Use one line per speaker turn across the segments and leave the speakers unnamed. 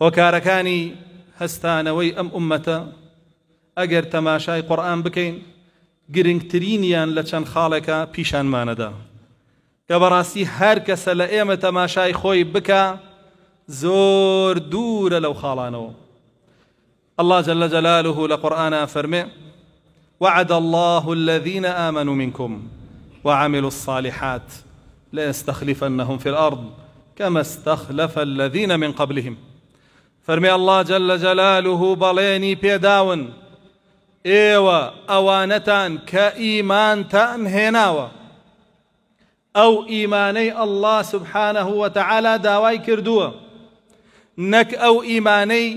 وكاركاني هستان وي أم ئەگەر أجر تماشاي قرآن بكين جرينك ترينيان لشان خالك بيشان ما ندا كبراسي هرك ئێمە تماشاي خوي بكا زور دور لو خالانو الله جل جلاله لقرآن فرمي وعد الله الذين آمنوا منكم وعملوا الصالحات ليستخلفنهم في الأرض كما استخلف الذين من قبلهم فەرمی الله جل جەلالوه بەڵێنی پێداون ئێوە ئەوانەتان کە ئیمانتان هێناوە ئەو ئیمانەی ئەله سبحانە وتەعالا داوای کردووە نەک ئەو ئیمانەی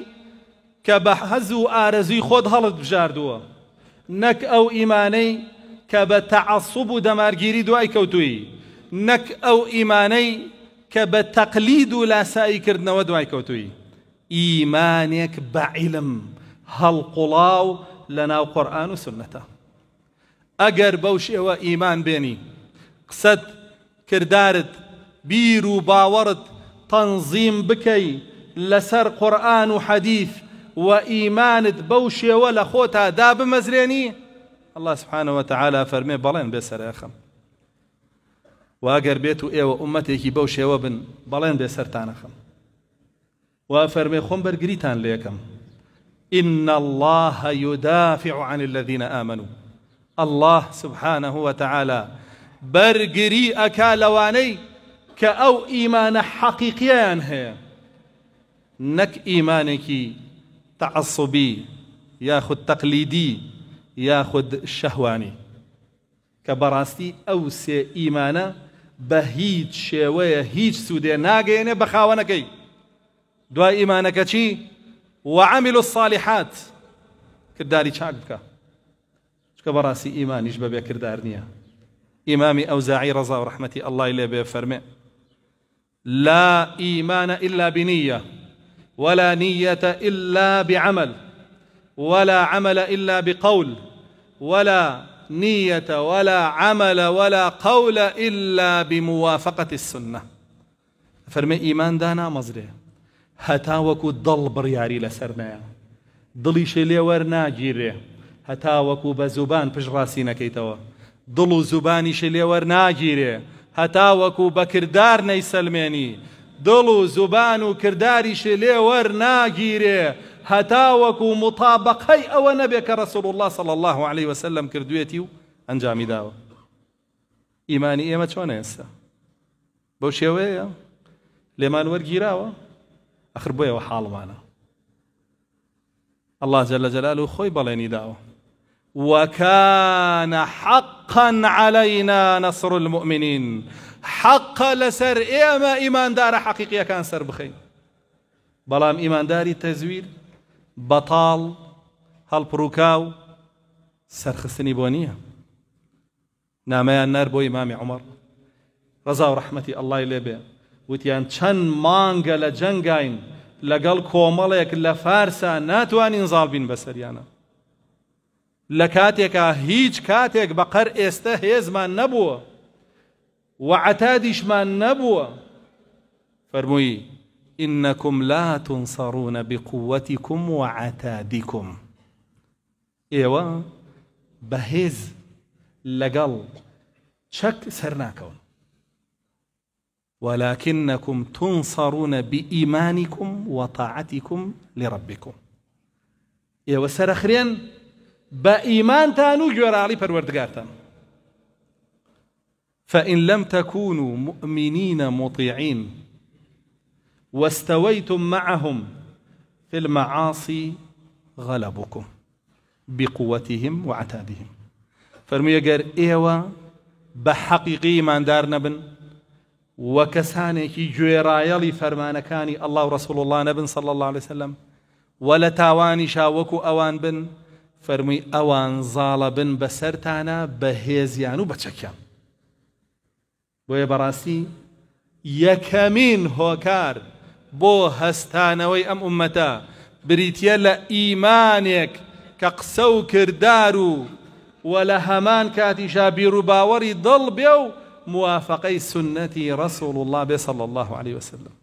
کە بە حەز و ئارەزی خۆت هەڵت بژاردووە نەک ئەو ئیمانەی کە بە تەعەسوب و دەمارگیری دوای کەوتووی نەک ئەو ئیمانەی کە بە تەقلید و لاساییکردنەوە دوای کەوتووی إيمانك بعلم هل قلاو لنا ناو قورآن و بوشي ئەگەر بيني قصد ئیمان بيرو قسەت تنظيم بكي لسر قرآن وحديث بکەی بوشي قورآن و حەدیث داب مزريني الله سبحانه وتعالى فرمي دا بمەزرێنی يا اخي تعالا بيتو ايه وامتي واگەر بوشي و ئێوە ئومەتێکی بەو وفرمي خمبر جريتان ليكم إن الله يدافع عن الذين آمنوا الله سبحانه وتعالى برقري أكالواني كأو إيمان حقيقيان هي نك إيمانك تعصبي ياخد تقليدي ياخد شهواني كبراستي أو سي إيمانا بهيج شوية هيج سودية ناقينة بخاونكي دعاء إيمانك شيء وعمل الصالحات كرداري شعبك بکە چکە بەڕاستی ئیمانیش بەبێ کردار نییە ئیمامی ئەوزاعی ڕزا و ڕحمەتی ئەللی لێ لا إيمان إلا بنية ولا نية إلا بعمل ولا عمل إلا بقول ولا نية ولا عمل ولا قول إلا بموافقة السنة فرمي إيمان دانا مزريه هەتا وەکو دڵ بڕیاری لەسەرمەیە دڵیشی لێوەەر ناگیرێ هەتا وەکو بە زوبان پشڕاستی نەکەیتەوە دڵ و زوبانیشی لێوەەر ناگیرێ هەتا وەکو بەکردار نەیسەلمێنی دڵ و زوبان و کرداریشی لێوەەر ناگیرێ هەتا وەکو مطابقەی ئەوە نەبێ کە ڕسول الله صل الله عليه وسلم کردوێتی و ئەنجامی داوە ئیمانی ئێمە چۆن ئێستا بەو شێوەیە لێمان وەرگیراوە ئەخر وحال معنا الله جل جلاله خوي بليني داو وكان حقا علينا نصر المؤمنين حقا لسر إما إيمان دار حقيقية كان سر بخي بلام إيمان داري تزوير بطال هل بروكاو سر خستني بونية ناميان نار بو إمام عمر رضا ورحمتي الله لبيه وتیان چەند مانگە لە جەنگین لەگەڵ کۆمەڵێک لە فارسا ناتوانین زاڵبین بەسەریانە لە کاتێکا هیچ کاتێک بەقەر ئێستا هێزمان نەبووە وعتادیشمان نەبووە فەرمووی إنكم لا تنصرون بقوتكم وعتادكم ئێوە بەهێز لەگەڵ چەک سەر ناکەون ولكنكم تنصرون بإيمانكم وطاعتكم لربكم ئێوە بإيمان بە ئیمانتان علي گوێراڵی پەروەردگارتان فإن لم تكونوا مؤمنين مطيعين واستويتم معهم في المعاصي غلبكم بقوتهم وعتادهم فرمي قال إيوا بحقيقي ما دار نبن وە کەسانێکی گوێڕایەڵی فەرمانەکانی ئەله و ڕسوول الله نەبن سەڵ الله عليه وسلم وە لە تاوانی شاوەکو ئەوان بن فەرمووی ئەوان زاڵە بن بەسەرتانە بە هێزیان و بەچەکیان بۆیە بەڕاستی یەکەمین هۆکار بۆ هەستانەوەی ئەم عومەتە بریتە لە ئیمانێک کە قسە و کردار و وە لە هەمان کاتیشا بیر و باوەڕی دڵ بێ و موافقي سنة رسول الله صلى الله عليه وسلم